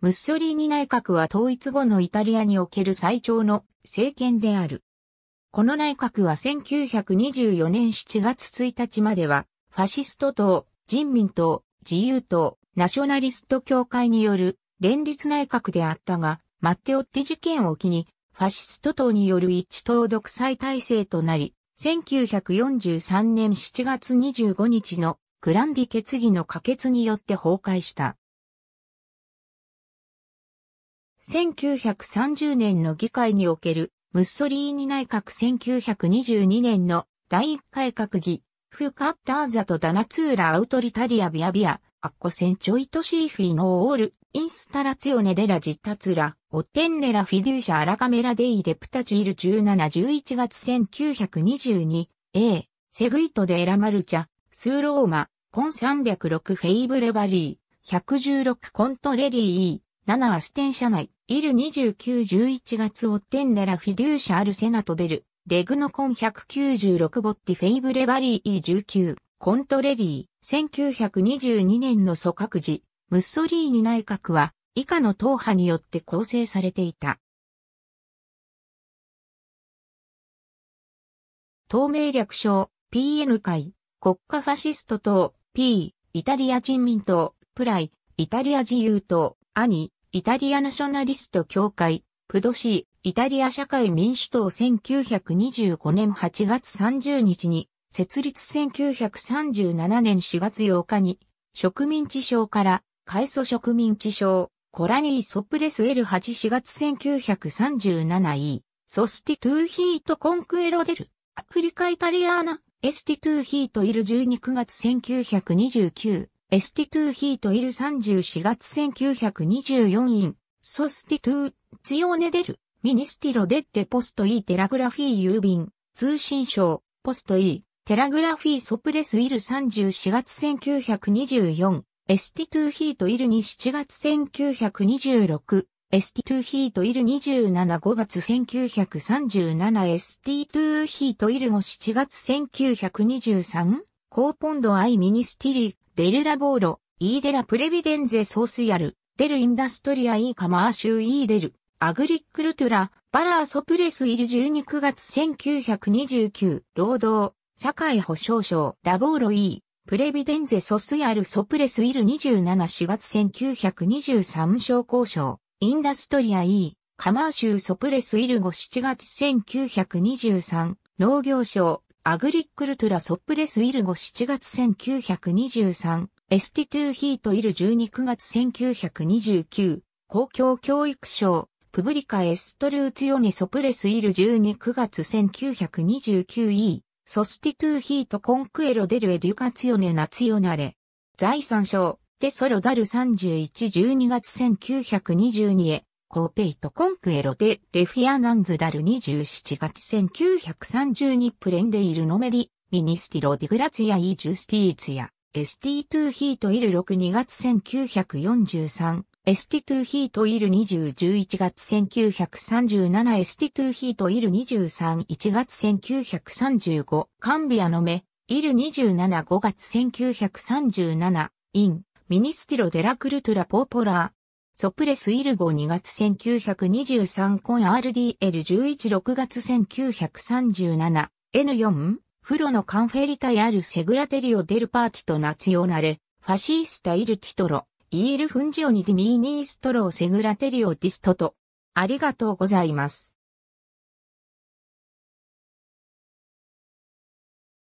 ムッソリーニ内閣は統一後のイタリアにおける最長の政権である。この内閣は1924年7月1日までは、ファシスト党、人民党、自由党、ナショナリスト協会による連立内閣であったが、マッテオッティ事件を機に、ファシスト党による一致党独裁体制となり、1943年7月25日のグランディ決議の可決によって崩壊した。1930年の議会におけるムッソリーニ内閣1922年の第1回閣議、フカッターザとダナツーラアウトリタリアビアビア、アッコセンチョイトシーフィノーオール、インスタラツヨネデラジッタツラ、オテンネラフィデューシャアラカメラデイデプタチール1711月 1922A、セグイトデエラマルチャ、スーローマ、コン306フェイブレバリー、116コントレリー、7アステンナ内。イル2911月オッテンネラフィデューシャアルセナトデル、レグノコン196ボッティフェイブレバリー E19、コントレリー、1922年の組閣時、ムッソリーニ内閣は以下の党派によって構成されていた。透明略称、PN 会、国家ファシスト党、P、イタリア人民党、プライ、イタリア自由党、アニ、イタリアナショナリスト協会、プドシー、イタリア社会民主党1925年8月30日に、設立1937年4月8日に、植民地省から、海ソ植民地省、コラニーソプレス L84 月 1937E、ソスティトゥーヒートコンクエロデル、アフリカイタリアーナ、エスティトゥーヒートイル12 9月1929、エスティトゥーヒートイル34月1924イン、ソスティトゥー、ツヨーネデル、ミニスティロデッテポストイーテラグラフィー郵便、通信省、ポストイー、テラグラフィーソプレスイル34月1924、エスティトゥーヒートイルに7月1926、エスティトゥーヒートイル275月1937エスティトゥーヒートイル5 7月1923コーポンドアイミニスティリ、デルラボーロ、イーデラプレビデンゼソースヤル、デルインダストリアイーカマーシュイーデル、アグリックルトゥラ、バラーソプレスイル12 9月1929、労働、社会保障省、ラボーロイー、プレビデンゼソスヤルソプレスイル2 7 4月1923商工省、インダストリアイー、カマーシュソプレスイル5 7月1923、農業省、アグリックルトゥラソップレスイルゴ7月1923、エスティトゥーヒートイル129月1929、公共教育省、プブリカエストルーツヨネソプレスイル129月 1929E、ソスティトゥーヒートコンクエロデルエデュカツヨネナツヨナレ、財産省、デソロダル3112月1922へ、コーペイトコンクエロでレフィアナンズダル27月1932プレンデイルノメリ、ミニスティロディグラツィアイジュスティーツヤ、エスティトゥヒートイル6 2月1943、エスティトゥヒートイル20 11月1937エスティトゥヒートイル23 1月1935カンビアの目イル275月1937インミニスティロデラクルトゥラポーポラー、ソプレスイルゴ2月1923コン RDL116 月1937 N4 フロのカンフェリタイアルセグラテリオデルパーティとナツなれナファシースタイルティトロイールフンジオニディミーニーストローセグラテリオディストとありがとうございます。